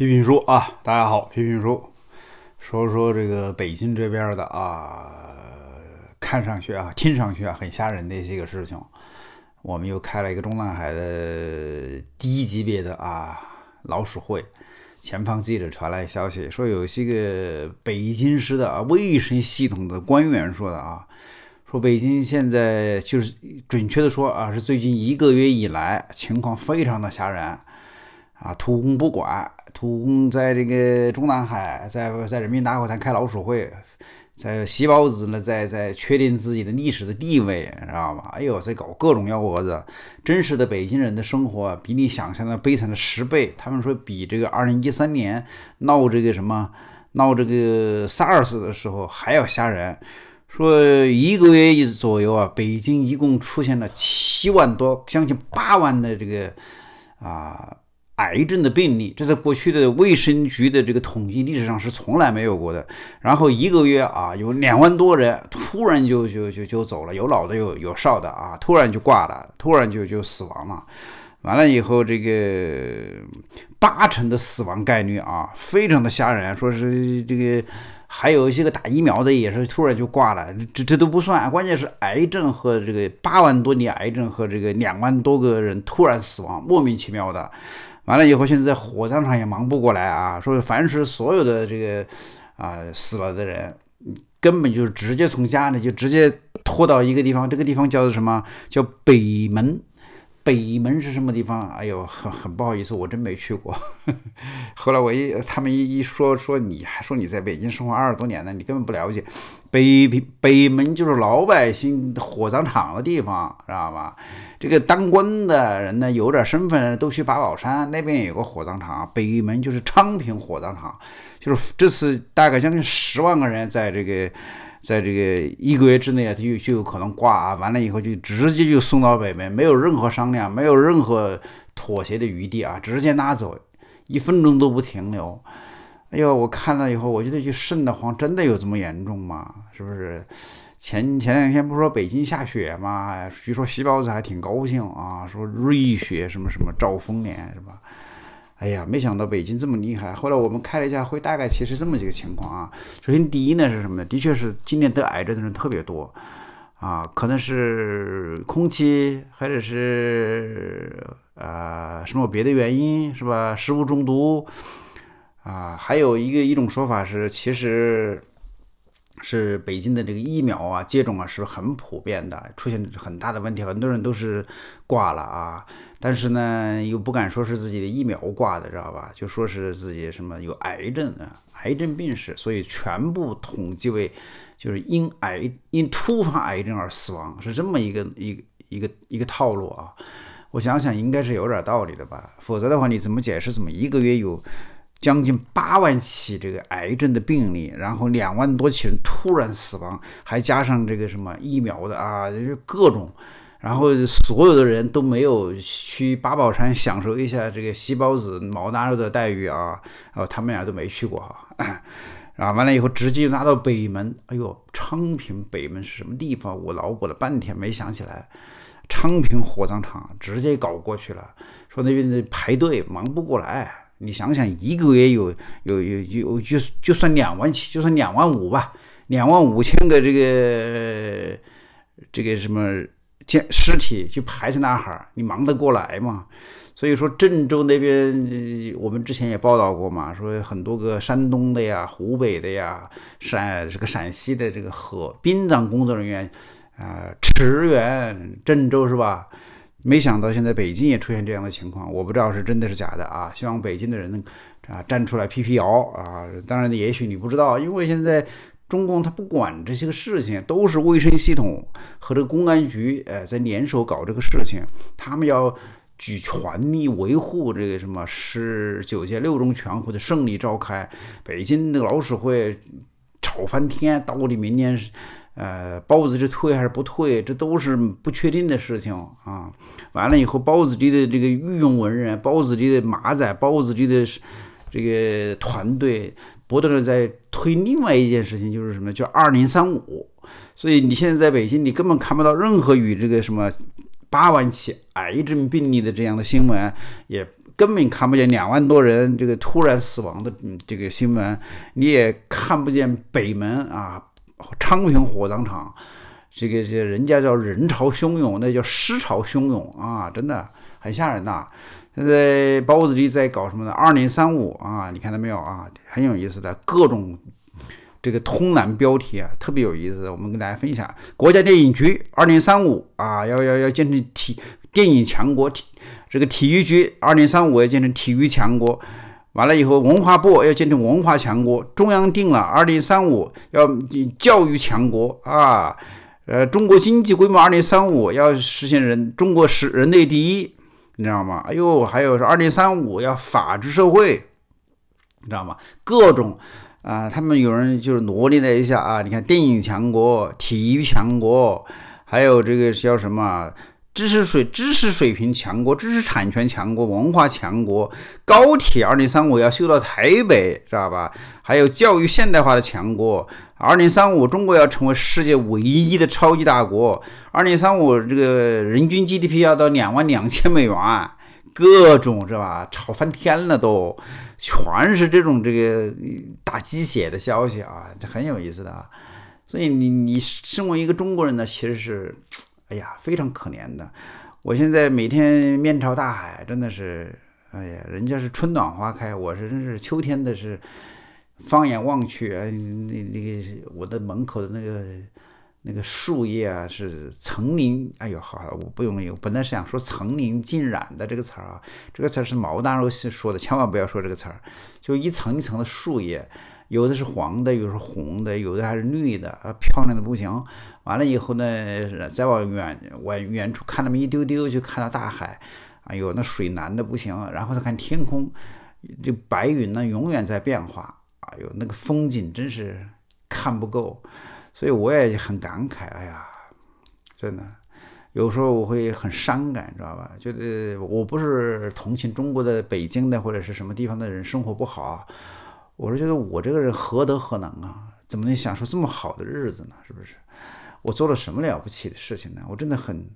批评书啊，大家好，批评书，说说这个北京这边的啊，看上去啊，听上去啊，很吓人一些个事情。我们又开了一个中南海的低级别的啊老鼠会。前方记者传来消息，说有些个北京市的啊卫生系统的官员说的啊，说北京现在就是准确的说啊，是最近一个月以来情况非常的吓人啊，土工不管。土公在这个中南海，在在人民大会堂开老鼠会，在西包子呢，在在确定自己的历史的地位，知道吗？哎呦，在搞各种幺蛾子。真实的北京人的生活比你想象的悲惨的十倍。他们说比这个二零一三年闹这个什么闹这个 SARS 的时候还要吓人。说一个月左右啊，北京一共出现了七万多，将近八万的这个啊。癌症的病例，这在过去的卫生局的这个统计历史上是从来没有过的。然后一个月啊，有两万多人突然就就就就走了，有老的有有少的啊，突然就挂了，突然就就死亡了。完了以后，这个八成的死亡概率啊，非常的吓人。说是这个还有一些个打疫苗的也是突然就挂了，这这都不算，关键是癌症和这个八万多例癌症和这个两万多个人突然死亡，莫名其妙的。完了以后，现在在火葬场也忙不过来啊！说凡是所有的这个啊死了的人，根本就直接从家里就直接拖到一个地方，这个地方叫做什么？叫北门。北门是什么地方？哎呦，很很不好意思，我真没去过。后来我一他们一一说说，你还说你在北京生活二十多年呢，你根本不了解。北北门就是老百姓火葬场的地方，知道吧？这个当官的人呢，有点身份都去八宝山那边有个火葬场。北门就是昌平火葬场，就是这次大概将近十万个人在这个，在这个一个月之内，他就就有可能挂。完了以后就直接就送到北门，没有任何商量，没有任何妥协的余地啊，直接拉走，一分钟都不停留。哎呦，我看了以后，我觉得就瘆得慌，真的有这么严重吗？是不是？前前两天不是说北京下雪吗？据说西包子还挺高兴啊，说瑞雪什么什么兆丰年是吧？哎呀，没想到北京这么厉害。后来我们开了一下会，大概其实这么几个情况啊。首先，第一呢是什么？呢？的确是今年得癌症的人特别多啊，可能是空气，或者是啊什么别的原因，是吧？食物中毒。啊，还有一个一种说法是，其实是北京的这个疫苗啊接种啊是很普遍的，出现很大的问题，很多人都是挂了啊，但是呢又不敢说是自己的疫苗挂的，知道吧？就说是自己什么有癌症啊，癌症病史，所以全部统计为就是因癌因突发癌症而死亡，是这么一个一一个一个套路啊。我想想应该是有点道理的吧，否则的话你怎么解释怎么一个月有？将近八万起这个癌症的病例，然后两万多起人突然死亡，还加上这个什么疫苗的啊，就是各种，然后所有的人都没有去八宝山享受一下这个“细包子、毛大肉”的待遇啊，哦，他们俩都没去过哈，然后完了以后直接拉到北门，哎呦，昌平北门是什么地方？我脑补了半天没想起来，昌平火葬场直接搞过去了，说那边的排队忙不过来。你想想，一个月有有有有就就算两万起，就算两万五吧，两万五千个这个这个什么建尸体去排在那哈你忙得过来吗？所以说郑州那边，我们之前也报道过嘛，说很多个山东的呀、湖北的呀、陕这个陕西的这个和殡葬工作人员啊，驰援郑州是吧？没想到现在北京也出现这样的情况，我不知道是真的是假的啊！希望北京的人啊站出来辟辟谣啊！当然，也许你不知道，因为现在中共他不管这些个事情，都是卫生系统和这个公安局呃在联手搞这个事情，他们要举全力维护这个什么十九届六中全会的胜利召开。北京那个老鼠会吵翻天，到底明年是。呃，包子是退还是不退，这都是不确定的事情啊。完了以后，包子里的这个御用文人，包子里的马仔，包子里的这个团队，不断的在推另外一件事情，就是什么？叫二零三五。所以你现在在北京，你根本看不到任何与这个什么八万起癌症病例的这样的新闻，也根本看不见两万多人这个突然死亡的这个新闻，你也看不见北门啊。昌平火葬场，这个这人家叫人潮汹涌，那叫尸潮汹涌啊，真的很吓人呐。现在包子委在搞什么呢？二零三五啊，你看到没有啊？很有意思的，各种这个通栏标题啊，特别有意思。我们跟大家分享，国家电影局二零三五啊，要要要建成体电影强国体，这个体育局二零三五要建成体育强国。完了以后，文化部要建成文化强国，中央定了，二零三五要教育强国啊，呃，中国经济规模二零三五要实现人中国是人类第一，你知道吗？哎呦，还有是二零三五要法治社会，你知道吗？各种啊，他们有人就是罗列了一下啊，你看电影强国、体育强国，还有这个叫什么？知识水、知识水平强国、知识产权强国、文化强国、高铁二零三五要修到台北，知道吧？还有教育现代化的强国，二零三五中国要成为世界唯一的超级大国。二零三五这个人均 GDP 要到两万两千美元，各种是吧？炒翻天了都，全是这种这个打鸡血的消息啊，这很有意思的啊。所以你你身为一个中国人呢，其实是。哎呀，非常可怜的。我现在每天面朝大海，真的是，哎呀，人家是春暖花开，我是真是秋天的，是，放眼望去，哎，那那个我的门口的那个。那个树叶啊，是层林，哎呦，好，我不用，我本来是想说“层林尽染”的这个词儿啊，这个词儿是毛大肉是说的，千万不要说这个词儿。就一层一层的树叶，有的是黄的，有的是红的，有的还是绿的，啊，漂亮的不行。完了以后呢，再往远往远处看那么一丢丢，就看到大海，哎呦，那水蓝的不行。然后再看天空，就白云呢永远在变化，哎呦，那个风景真是看不够。所以我也很感慨，哎呀，真的，有时候我会很伤感，知道吧？觉得我不是同情中国的北京的或者是什么地方的人生活不好，我是觉得我这个人何德何能啊？怎么能享受这么好的日子呢？是不是？我做了什么了不起的事情呢？我真的很，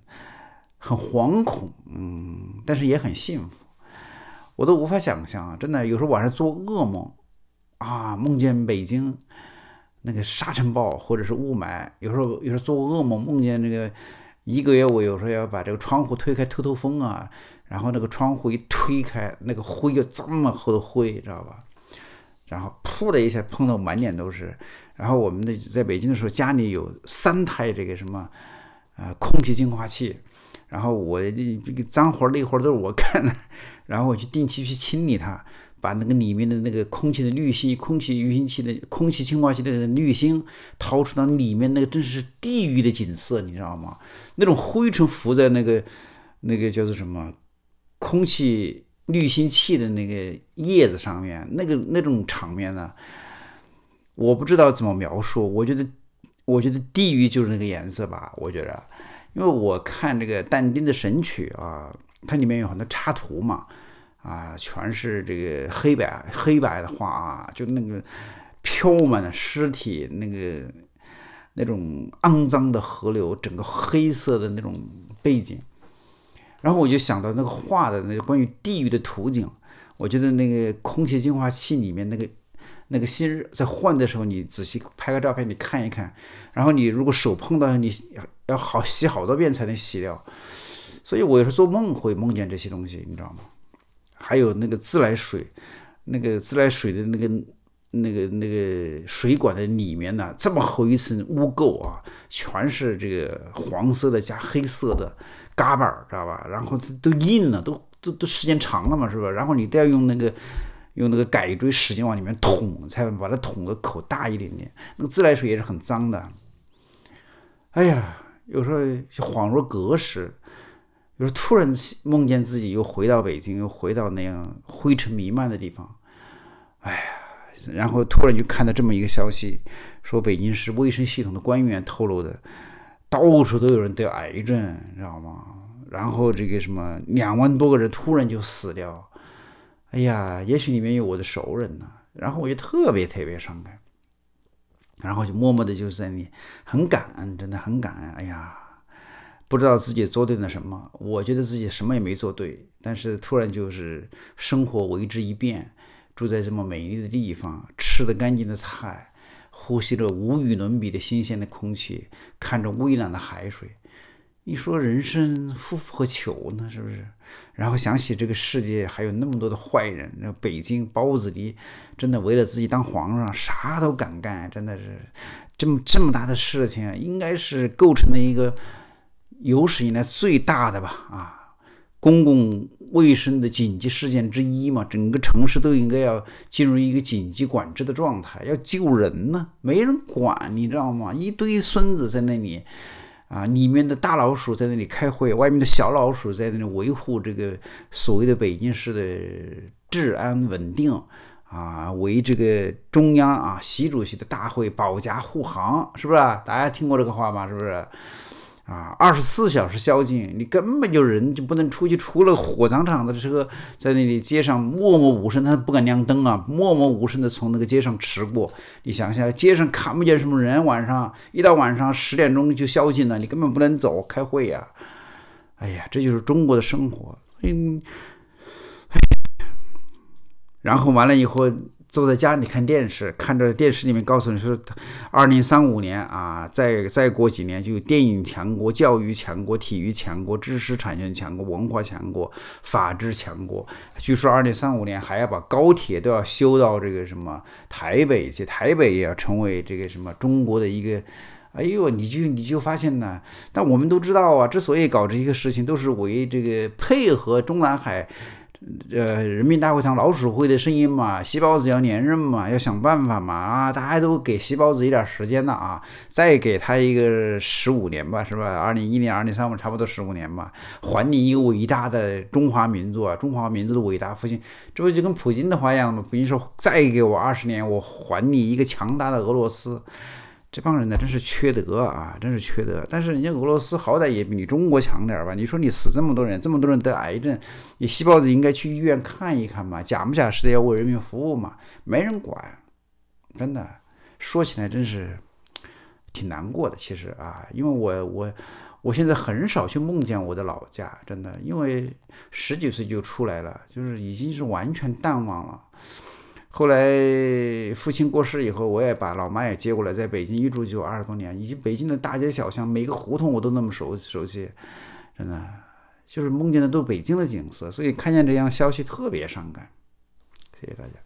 很惶恐，嗯，但是也很幸福，我都无法想象，真的，有时候晚上做噩梦，啊，梦见北京。那个沙尘暴或者是雾霾，有时候有时候做噩梦，梦见那个一个月我有时候要把这个窗户推开透透风啊，然后那个窗户一推开，那个灰就这么厚的灰，知道吧？然后噗的一下碰到满脸都是。然后我们那在北京的时候，家里有三台这个什么呃空气净化器，然后我这脏活累活都是我干的，然后我去定期去清理它。把那个里面的那个空气的滤芯、空气滤芯器的空气净化器的滤芯掏出，那里面那个真是地狱的景色，你知道吗？那种灰尘浮在那个那个叫做什么空气滤芯器的那个叶子上面，那个那种场面呢，我不知道怎么描述。我觉得我觉得地狱就是那个颜色吧，我觉得，因为我看这个但丁的《神曲》啊，它里面有很多插图嘛。啊，全是这个黑白黑白的画啊，就那个飘满尸体那个那种肮脏的河流，整个黑色的那种背景。然后我就想到那个画的那个关于地狱的图景，我觉得那个空气净化器里面那个那个芯在换的时候，你仔细拍个照片你看一看，然后你如果手碰到，你要好洗好多遍才能洗掉。所以我有时候做梦会梦见这些东西，你知道吗？还有那个自来水，那个自来水的那个那个那个水管的里面呢，这么厚一层污垢啊，全是这个黄色的加黑色的嘎巴知道吧？然后都都硬了，都都都时间长了嘛，是吧？然后你都要用那个用那个改锥使劲往里面捅，才把它捅的口大一点点。那个自来水也是很脏的。哎呀，有时候恍若隔世。就是突然梦见自己又回到北京，又回到那样灰尘弥漫的地方，哎呀！然后突然就看到这么一个消息，说北京市卫生系统的官员透露的，到处都有人得癌症，你知道吗？然后这个什么两万多个人突然就死掉，哎呀！也许里面有我的熟人呢。然后我就特别特别伤感，然后就默默的就在那里很感恩，真的很感恩，哎呀！不知道自己做对了什么，我觉得自己什么也没做对。但是突然就是生活为之一变，住在这么美丽的地方，吃的干净的菜，呼吸着无与伦比的新鲜的空气，看着蔚蓝的海水。你说人生何苦何求呢？是不是？然后想起这个世界还有那么多的坏人，那北京包子弟真的为了自己当皇上，啥都敢干，真的是这么这么大的事情，应该是构成了一个。有史以来最大的吧啊，公共卫生的紧急事件之一嘛，整个城市都应该要进入一个紧急管制的状态，要救人呢，没人管，你知道吗？一堆孙子在那里啊，里面的大老鼠在那里开会，外面的小老鼠在那里维护这个所谓的北京市的治安稳定啊，为这个中央啊，习主席的大会保驾护航，是不是？大家听过这个话吗？是不是？啊，二十四小时宵禁，你根本就人就不能出去，除了火葬场的车，在那里街上默默无声，他不敢亮灯啊，默默无声的从那个街上驰过。你想想，街上看不见什么人，晚上一到晚上十点钟就宵禁了，你根本不能走开会呀。哎呀，这就是中国的生活。嗯，然后完了以后。坐在家里看电视，看着电视里面告诉你说，二零三五年啊，再再过几年就电影强国、教育强国、体育强国、知识产权强国、文化强国、法治强国。据说二零三五年还要把高铁都要修到这个什么台北去，台北也要成为这个什么中国的一个。哎呦，你就你就发现呢？但我们都知道啊，之所以搞这些事情，都是为这个配合中南海。呃，人民大会堂老鼠会的声音嘛，细胞子要连任嘛，要想办法嘛啊！大家都给细胞子一点时间了啊，再给他一个十五年吧，是吧？二零一零、二零三五，差不多十五年吧，还你一个伟大的中华民族，啊，中华民族的伟大复兴，这不就跟普京的话一样吗？普京说：“再给我二十年，我还你一个强大的俄罗斯。”这帮人呢，真是缺德啊！真是缺德。但是人家俄罗斯好歹也比你中国强点儿吧？你说你死这么多人，这么多人得癌症，你细胞子应该去医院看一看嘛？假不假似的要为人民服务嘛？没人管，真的说起来真是挺难过的。其实啊，因为我我我现在很少去梦见我的老家，真的，因为十几岁就出来了，就是已经是完全淡忘了。后来父亲过世以后，我也把老妈也接过来，在北京一住就二十多年，以及北京的大街小巷、每个胡同我都那么熟熟悉，真的就是梦见的都是北京的景色，所以看见这样消息特别伤感，谢谢大家。